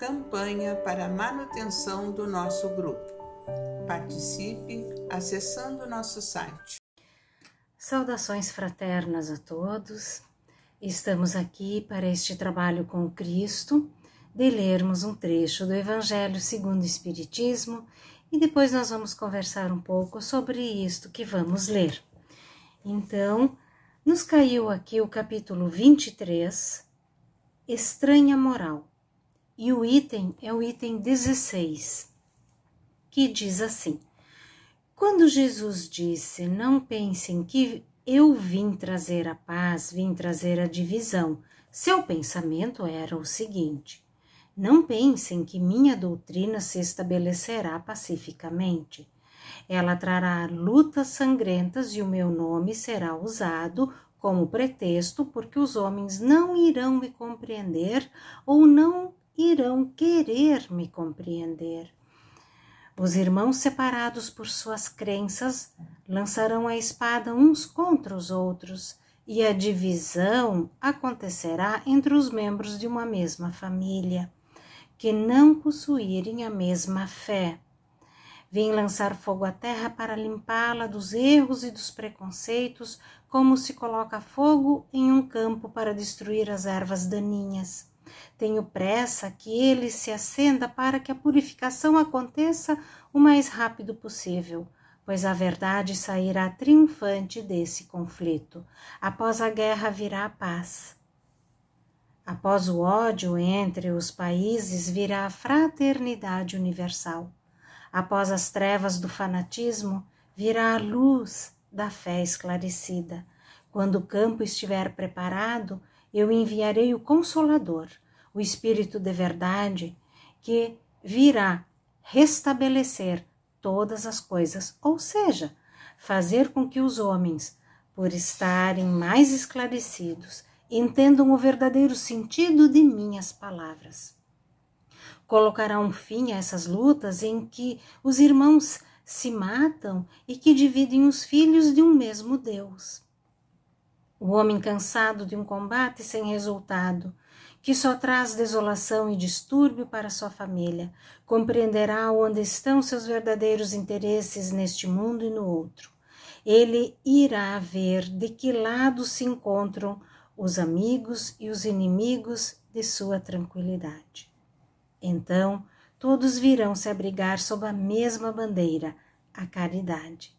Campanha para a manutenção do nosso grupo. Participe acessando nosso site. Saudações fraternas a todos. Estamos aqui para este trabalho com Cristo, de lermos um trecho do Evangelho segundo o Espiritismo e depois nós vamos conversar um pouco sobre isto que vamos ler. Então, nos caiu aqui o capítulo 23, Estranha Moral, e o item é o item 16, que diz assim: Quando Jesus disse, Não pensem que eu vim trazer a paz, vim trazer a divisão, seu pensamento era o seguinte: Não pensem que minha doutrina se estabelecerá pacificamente. Ela trará lutas sangrentas e o meu nome será usado como pretexto porque os homens não irão me compreender ou não irão querer me compreender. Os irmãos separados por suas crenças lançarão a espada uns contra os outros e a divisão acontecerá entre os membros de uma mesma família, que não possuírem a mesma fé. Vim lançar fogo à terra para limpá-la dos erros e dos preconceitos, como se coloca fogo em um campo para destruir as ervas daninhas. Tenho pressa que ele se acenda para que a purificação aconteça o mais rápido possível, pois a verdade sairá triunfante desse conflito. Após a guerra virá a paz. Após o ódio entre os países virá a fraternidade universal. Após as trevas do fanatismo virá a luz da fé esclarecida. Quando o campo estiver preparado, eu enviarei o Consolador, o Espírito de Verdade, que virá restabelecer todas as coisas, ou seja, fazer com que os homens, por estarem mais esclarecidos, entendam o verdadeiro sentido de minhas palavras. Colocará um fim a essas lutas em que os irmãos se matam e que dividem os filhos de um mesmo Deus. O homem cansado de um combate sem resultado, que só traz desolação e distúrbio para sua família, compreenderá onde estão seus verdadeiros interesses neste mundo e no outro. Ele irá ver de que lado se encontram os amigos e os inimigos de sua tranquilidade. Então, todos virão se abrigar sob a mesma bandeira, a caridade.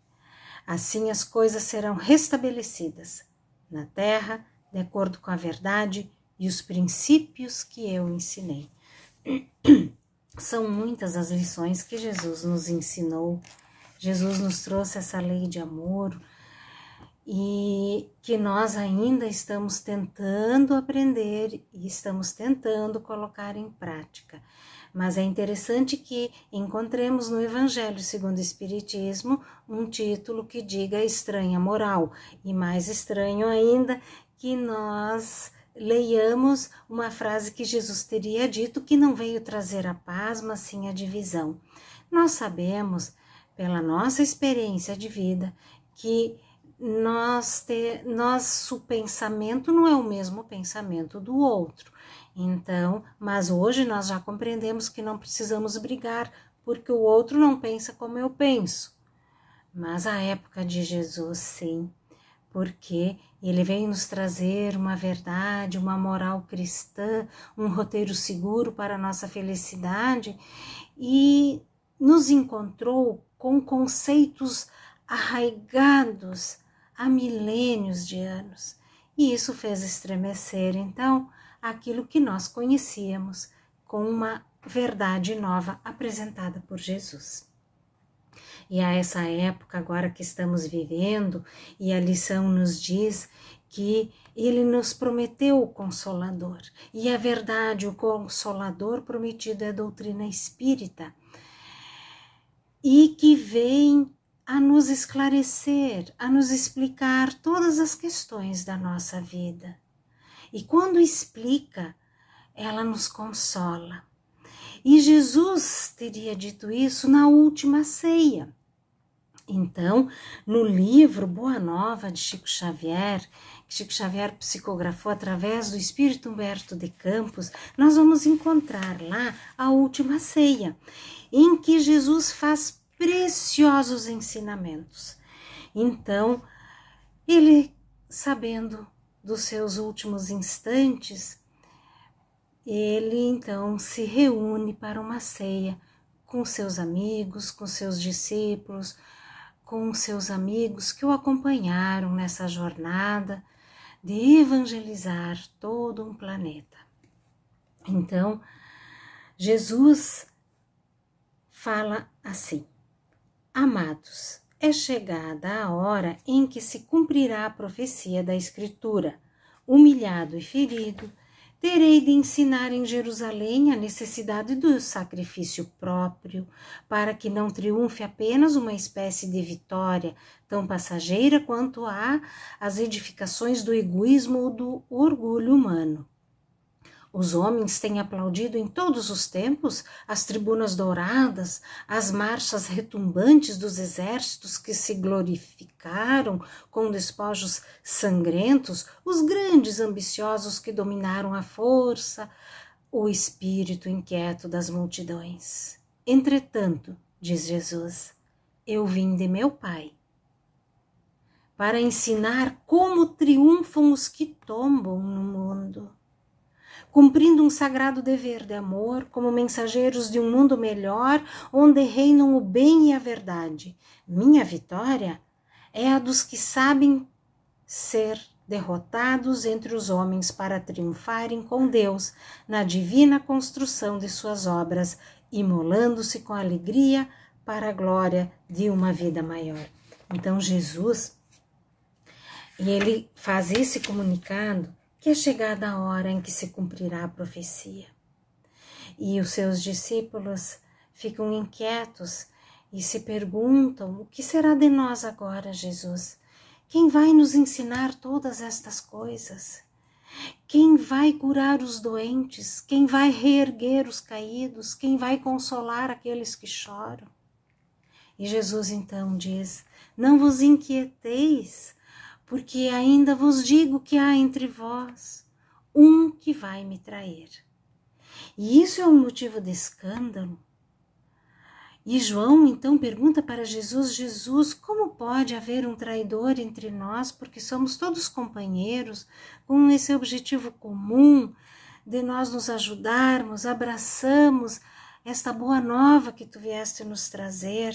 Assim as coisas serão restabelecidas na terra, de acordo com a verdade e os princípios que eu ensinei. São muitas as lições que Jesus nos ensinou. Jesus nos trouxe essa lei de amor e que nós ainda estamos tentando aprender e estamos tentando colocar em prática. Mas é interessante que encontremos no Evangelho segundo o Espiritismo um título que diga estranha moral, e mais estranho ainda que nós leiamos uma frase que Jesus teria dito que não veio trazer a paz, mas sim a divisão. Nós sabemos, pela nossa experiência de vida, que nós ter, nosso pensamento não é o mesmo pensamento do outro. Então, mas hoje nós já compreendemos que não precisamos brigar porque o outro não pensa como eu penso. Mas a época de Jesus, sim, porque ele veio nos trazer uma verdade, uma moral cristã, um roteiro seguro para a nossa felicidade e nos encontrou com conceitos arraigados há milênios de anos. E isso fez estremecer, então, aquilo que nós conhecíamos com uma verdade nova apresentada por Jesus. E a essa época agora que estamos vivendo, e a lição nos diz que ele nos prometeu o consolador. E a verdade, o consolador prometido é a doutrina espírita. E que vem a nos esclarecer, a nos explicar todas as questões da nossa vida. E quando explica, ela nos consola. E Jesus teria dito isso na última ceia. Então, no livro Boa Nova de Chico Xavier, que Chico Xavier psicografou através do Espírito Humberto de Campos, nós vamos encontrar lá a última ceia, em que Jesus faz preciosos ensinamentos. Então, ele sabendo dos seus últimos instantes, ele então se reúne para uma ceia com seus amigos, com seus discípulos, com seus amigos que o acompanharam nessa jornada de evangelizar todo um planeta. Então, Jesus fala assim: Amados, é chegada a hora em que se cumprirá a profecia da Escritura. Humilhado e ferido, terei de ensinar em Jerusalém a necessidade do sacrifício próprio, para que não triunfe apenas uma espécie de vitória tão passageira quanto há as edificações do egoísmo ou do orgulho humano. Os homens têm aplaudido em todos os tempos as tribunas douradas, as marchas retumbantes dos exércitos que se glorificaram com despojos sangrentos, os grandes ambiciosos que dominaram a força, o espírito inquieto das multidões. Entretanto, diz Jesus, eu vim de meu Pai para ensinar como triunfam os que tombam no mundo cumprindo um sagrado dever de amor, como mensageiros de um mundo melhor, onde reinam o bem e a verdade. Minha vitória é a dos que sabem ser derrotados entre os homens para triunfarem com Deus na divina construção de suas obras, imolando-se com alegria para a glória de uma vida maior. Então Jesus, ele faz esse comunicado que é chegada a hora em que se cumprirá a profecia. E os seus discípulos ficam inquietos e se perguntam: o que será de nós agora, Jesus? Quem vai nos ensinar todas estas coisas? Quem vai curar os doentes? Quem vai reerguer os caídos? Quem vai consolar aqueles que choram? E Jesus então diz: Não vos inquieteis porque ainda vos digo que há entre vós um que vai me trair. E isso é um motivo de escândalo. E João então pergunta para Jesus: Jesus, como pode haver um traidor entre nós, porque somos todos companheiros, com esse objetivo comum de nós nos ajudarmos, abraçamos esta boa nova que tu vieste nos trazer,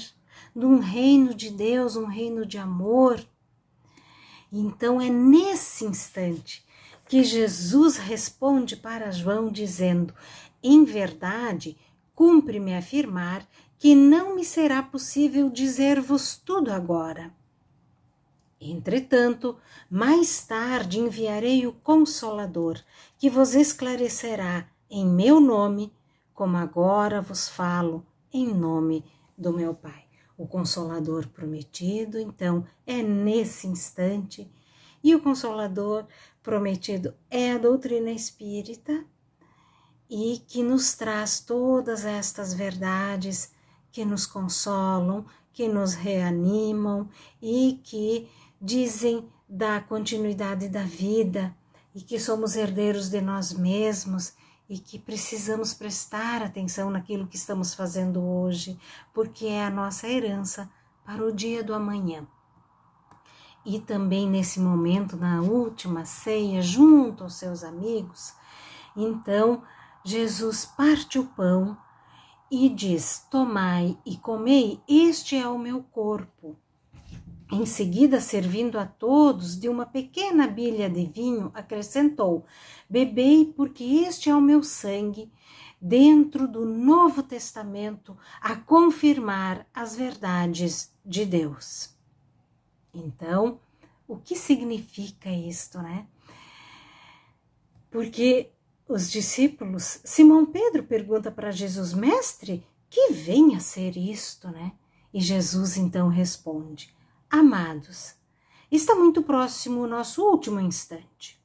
de um reino de Deus, um reino de amor, então é nesse instante que Jesus responde para João dizendo: Em verdade, cumpre-me afirmar que não me será possível dizer-vos tudo agora. Entretanto, mais tarde enviarei o Consolador, que vos esclarecerá em meu nome, como agora vos falo em nome do meu Pai o Consolador prometido, então é nesse instante. E o Consolador prometido é a doutrina espírita e que nos traz todas estas verdades que nos consolam, que nos reanimam e que dizem da continuidade da vida e que somos herdeiros de nós mesmos e que precisamos prestar atenção naquilo que estamos fazendo hoje, porque é a nossa herança para o dia do amanhã. E também nesse momento, na última ceia, junto aos seus amigos, então Jesus parte o pão e diz: Tomai e comei, este é o meu corpo em seguida, servindo a todos de uma pequena bilha de vinho, acrescentou: Bebei, porque este é o meu sangue, dentro do Novo Testamento, a confirmar as verdades de Deus. Então, o que significa isto, né? Porque os discípulos, Simão Pedro pergunta para Jesus: Mestre, que vem a ser isto, né? E Jesus então responde: amados, está muito próximo o nosso último instante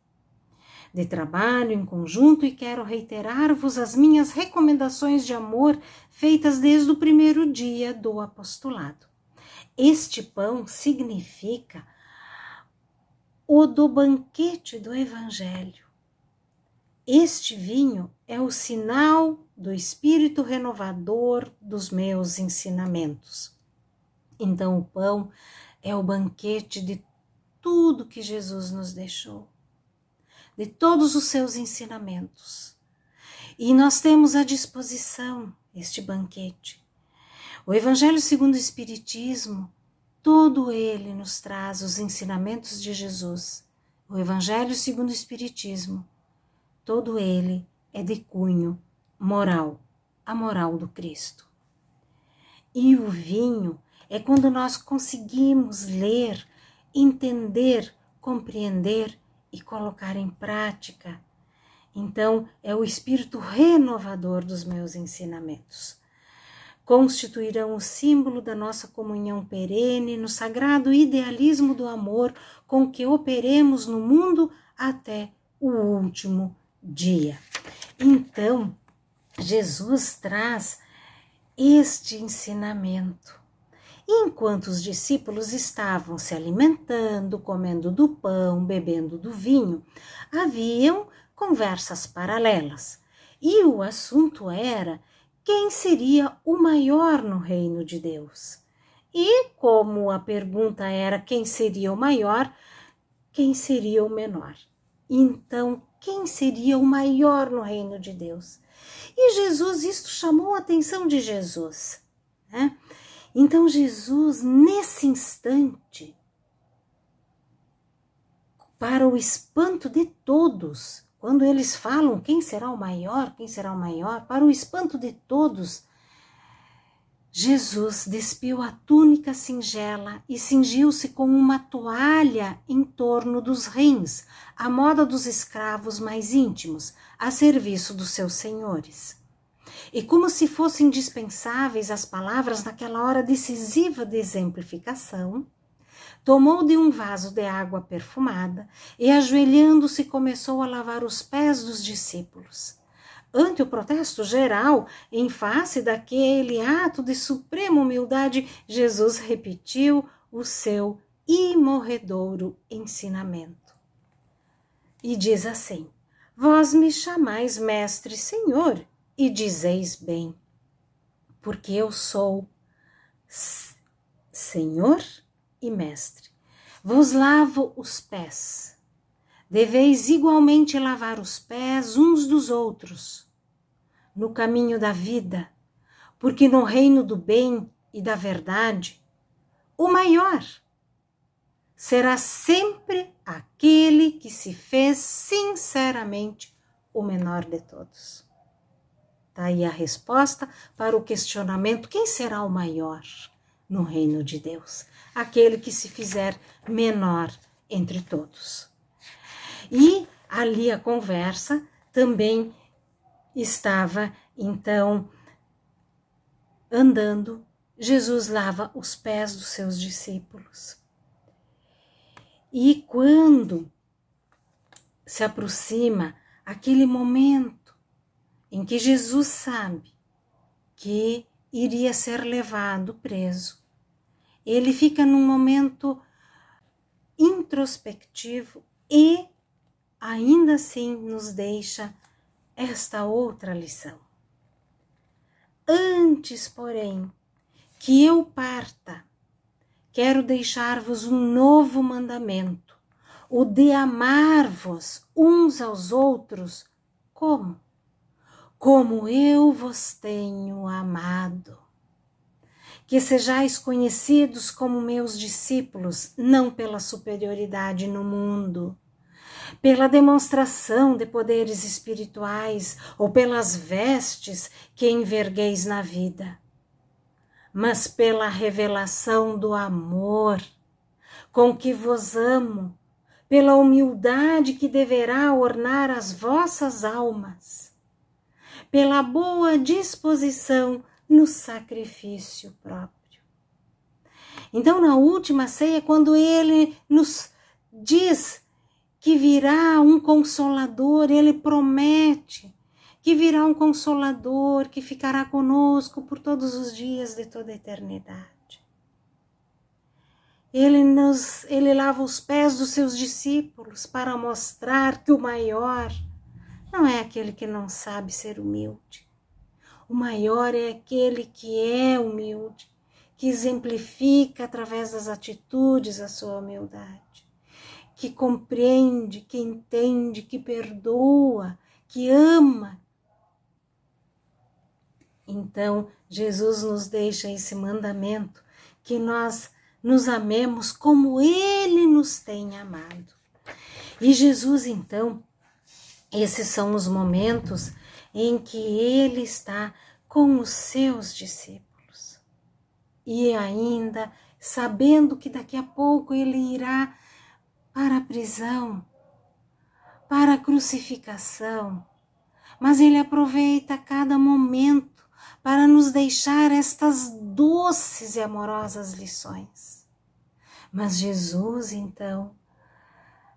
de trabalho em conjunto e quero reiterar-vos as minhas recomendações de amor feitas desde o primeiro dia do apostolado. Este pão significa o do banquete do Evangelho. Este vinho é o sinal do espírito renovador dos meus ensinamentos. Então, o pão é o banquete de tudo que Jesus nos deixou, de todos os seus ensinamentos. E nós temos à disposição este banquete. O Evangelho segundo o Espiritismo, todo ele nos traz os ensinamentos de Jesus. O Evangelho segundo o Espiritismo, todo ele é de cunho moral, a moral do Cristo. E o vinho é quando nós conseguimos ler, entender, compreender e colocar em prática. Então, é o espírito renovador dos meus ensinamentos. Constituirão o símbolo da nossa comunhão perene no sagrado idealismo do amor com que operemos no mundo até o último dia. Então, Jesus traz este ensinamento Enquanto os discípulos estavam se alimentando, comendo do pão, bebendo do vinho, haviam conversas paralelas. E o assunto era quem seria o maior no reino de Deus. E como a pergunta era quem seria o maior, quem seria o menor? Então, quem seria o maior no reino de Deus? E Jesus, isto chamou a atenção de Jesus. Né? Então Jesus, nesse instante, para o espanto de todos, quando eles falam quem será o maior, quem será o maior, para o espanto de todos, Jesus despiu a túnica singela e cingiu-se com uma toalha em torno dos rins, a moda dos escravos mais íntimos, a serviço dos seus senhores. E como se fossem dispensáveis as palavras naquela hora decisiva de exemplificação, tomou de um vaso de água perfumada e, ajoelhando-se, começou a lavar os pés dos discípulos. Ante o protesto geral, em face daquele ato de suprema humildade, Jesus repetiu o seu imorredouro ensinamento. E diz assim: Vós me chamais mestre, senhor, e dizeis bem, porque eu sou Senhor e Mestre. Vos lavo os pés. Deveis igualmente lavar os pés uns dos outros no caminho da vida, porque no reino do bem e da verdade, o maior será sempre aquele que se fez sinceramente o menor de todos. Está aí a resposta para o questionamento: quem será o maior no reino de Deus? Aquele que se fizer menor entre todos. E ali a conversa também estava, então, andando, Jesus lava os pés dos seus discípulos. E quando se aproxima aquele momento, em que Jesus sabe que iria ser levado preso. Ele fica num momento introspectivo e ainda assim nos deixa esta outra lição. Antes, porém, que eu parta, quero deixar-vos um novo mandamento, o de amar-vos uns aos outros como como eu vos tenho amado. Que sejais conhecidos como meus discípulos, não pela superioridade no mundo, pela demonstração de poderes espirituais ou pelas vestes que envergueis na vida, mas pela revelação do amor com que vos amo, pela humildade que deverá ornar as vossas almas pela boa disposição no sacrifício próprio. Então, na última ceia, quando ele nos diz que virá um consolador, ele promete que virá um consolador que ficará conosco por todos os dias de toda a eternidade. Ele nos ele lava os pés dos seus discípulos para mostrar que o maior não é aquele que não sabe ser humilde. O maior é aquele que é humilde, que exemplifica através das atitudes a sua humildade, que compreende, que entende, que perdoa, que ama. Então, Jesus nos deixa esse mandamento que nós nos amemos como ele nos tem amado. E Jesus, então, esses são os momentos em que ele está com os seus discípulos. E ainda sabendo que daqui a pouco ele irá para a prisão, para a crucificação, mas ele aproveita cada momento para nos deixar estas doces e amorosas lições. Mas Jesus, então,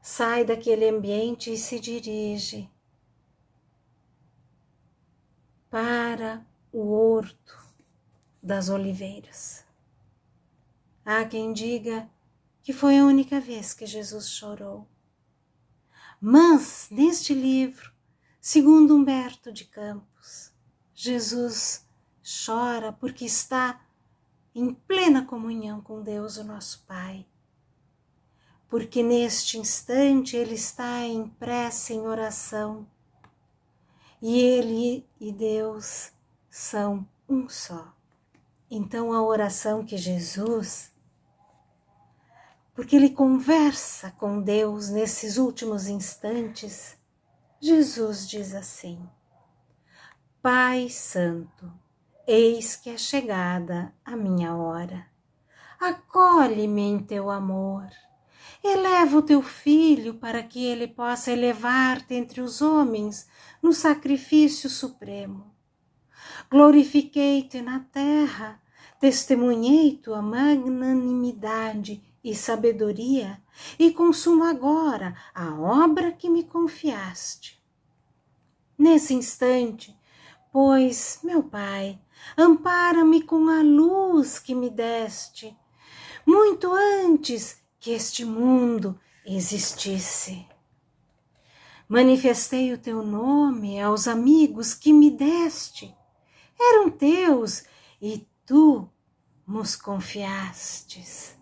sai daquele ambiente e se dirige para o horto das oliveiras. Há quem diga que foi a única vez que Jesus chorou. Mas, neste livro, segundo Humberto de Campos, Jesus chora porque está em plena comunhão com Deus, o nosso Pai porque neste instante ele está em prece, em oração, e ele e Deus são um só. Então a oração que Jesus, porque ele conversa com Deus nesses últimos instantes, Jesus diz assim: Pai Santo, eis que é chegada a minha hora. Acolhe-me em teu amor. Eleva o teu filho para que ele possa elevar-te entre os homens no sacrifício supremo. Glorifiquei-te na terra, testemunhei tua magnanimidade e sabedoria, e consumo agora a obra que me confiaste. Nesse instante, pois, meu Pai, ampara-me com a luz que me deste, muito antes que este mundo existisse. Manifestei o teu nome aos amigos que me deste, eram teus e tu nos confiastes,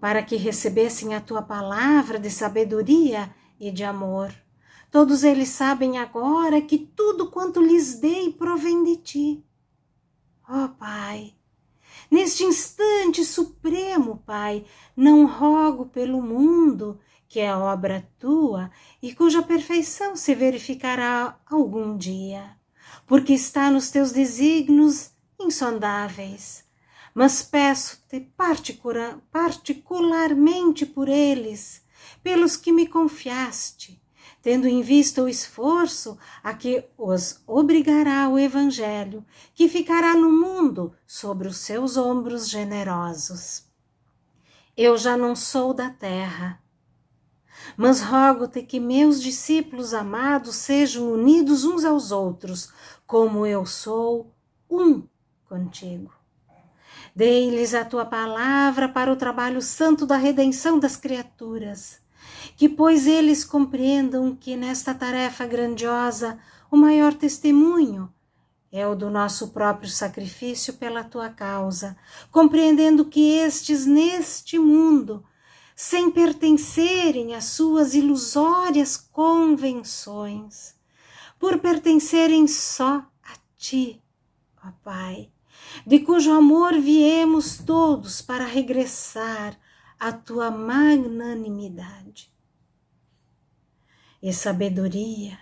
para que recebessem a tua palavra de sabedoria e de amor. Todos eles sabem agora que tudo quanto lhes dei provém de ti. Ó oh, Pai, Neste instante supremo, Pai, não rogo pelo mundo, que é obra tua e cuja perfeição se verificará algum dia, porque está nos teus desígnios insondáveis. Mas peço-te particularmente por eles, pelos que me confiaste, tendo em vista o esforço a que os obrigará o Evangelho, que ficará no mundo sobre os seus ombros generosos. Eu já não sou da terra, mas rogo-te que meus discípulos amados sejam unidos uns aos outros, como eu sou um contigo. Dei-lhes a tua palavra para o trabalho santo da redenção das criaturas que pois eles compreendam que nesta tarefa grandiosa o maior testemunho é o do nosso próprio sacrifício pela tua causa, compreendendo que estes neste mundo, sem pertencerem às suas ilusórias convenções, por pertencerem só a ti, ó Pai, de cujo amor viemos todos para regressar à tua magnanimidade e sabedoria.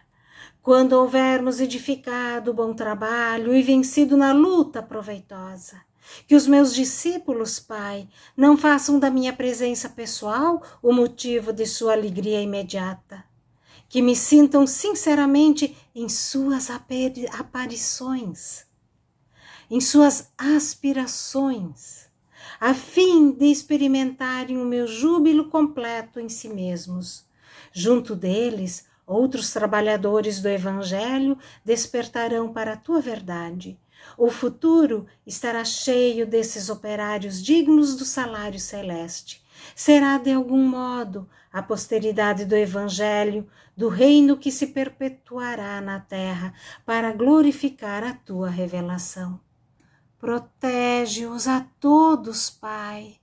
Quando houvermos edificado o bom trabalho e vencido na luta proveitosa, que os meus discípulos, Pai, não façam da minha presença pessoal o motivo de sua alegria imediata. Que me sintam sinceramente em suas aparições, em suas aspirações, a fim de experimentarem o meu júbilo completo em si mesmos Junto deles, outros trabalhadores do Evangelho despertarão para a tua verdade. O futuro estará cheio desses operários dignos do salário celeste. Será de algum modo a posteridade do Evangelho, do reino que se perpetuará na terra, para glorificar a tua revelação. Protege-os a todos, Pai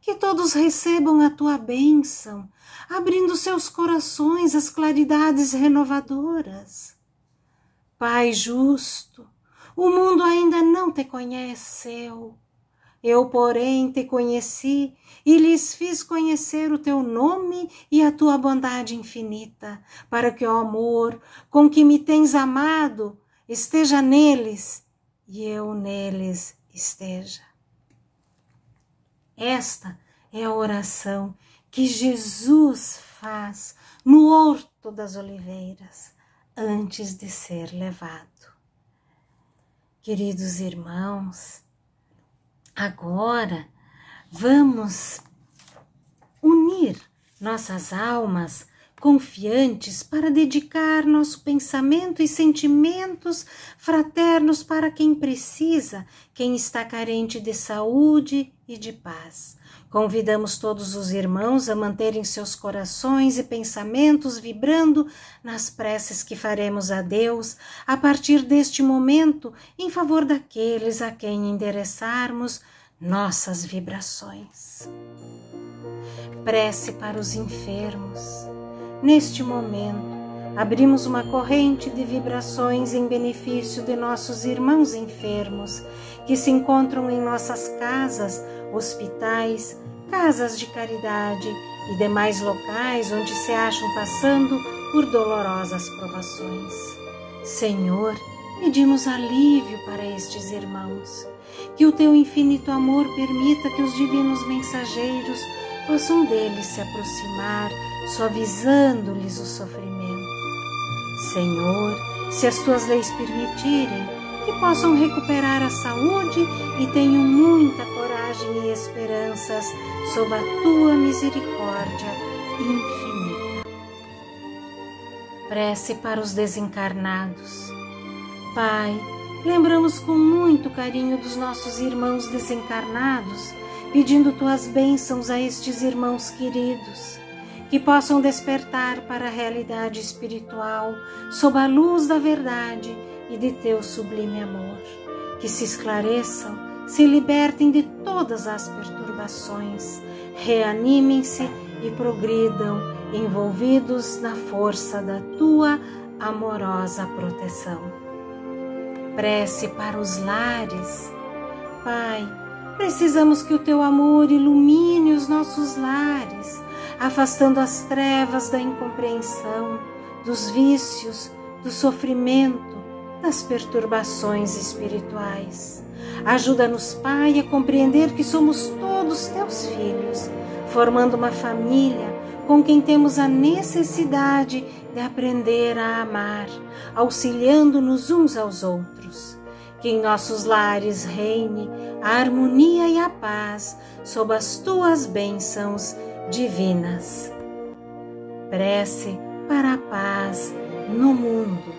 que todos recebam a tua bênção, abrindo seus corações às claridades renovadoras. Pai justo, o mundo ainda não te conheceu. Eu, porém, te conheci e lhes fiz conhecer o teu nome e a tua bondade infinita, para que o amor com que me tens amado esteja neles e eu neles esteja. Esta é a oração que Jesus faz no Horto das Oliveiras antes de ser levado. Queridos irmãos, agora vamos unir nossas almas confiantes para dedicar nosso pensamento e sentimentos fraternos para quem precisa, quem está carente de saúde e de paz. Convidamos todos os irmãos a manterem seus corações e pensamentos vibrando nas preces que faremos a Deus a partir deste momento em favor daqueles a quem endereçarmos nossas vibrações. Prece para os enfermos Neste momento, abrimos uma corrente de vibrações em benefício de nossos irmãos enfermos que se encontram em nossas casas, hospitais, casas de caridade e demais locais onde se acham passando por dolorosas provações. Senhor, pedimos alívio para estes irmãos. Que o teu infinito amor permita que os divinos mensageiros possam deles se aproximar suavizando-lhes o sofrimento. Senhor, se as tuas leis permitirem, que possam recuperar a saúde e tenham muita coragem e esperanças sob a tua misericórdia infinita. Prece para os desencarnados. Pai, lembramos com muito carinho dos nossos irmãos desencarnados, pedindo tuas bênçãos a estes irmãos queridos que possam despertar para a realidade espiritual sob a luz da verdade e de teu sublime amor, que se esclareçam, se libertem de todas as perturbações, reanimem-se e progridam, envolvidos na força da tua amorosa proteção. Prece para os lares. Pai, precisamos que o teu amor ilumine os nossos lares afastando as trevas da incompreensão, dos vícios, do sofrimento, das perturbações espirituais. Ajuda-nos, Pai, a compreender que somos todos teus filhos, formando uma família com quem temos a necessidade de aprender a amar, auxiliando-nos uns aos outros. Que em nossos lares reine a harmonia e a paz sob as tuas bênçãos divinas. Prece para a paz no mundo.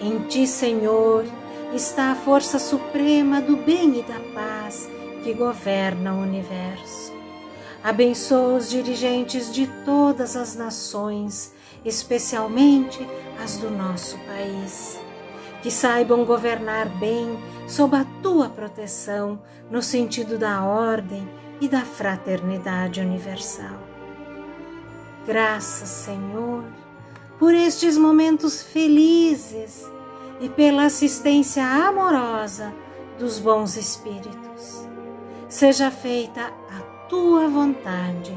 Em ti, Senhor, está a força suprema do bem e da paz que governa o universo. Abençoa os dirigentes de todas as nações, especialmente as do nosso país. Que saibam governar bem sob a tua proteção, no sentido da ordem e da fraternidade universal. Graças, Senhor, por estes momentos felizes e pela assistência amorosa dos bons espíritos. Seja feita a tua vontade,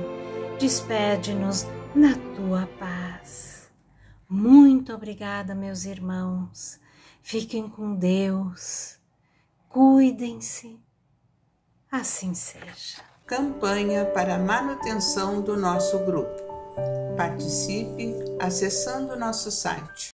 despede-nos na tua paz. Muito obrigada, meus irmãos. Fiquem com Deus. Cuidem-se. Assim seja campanha para a manutenção do nosso grupo. Participe acessando nosso site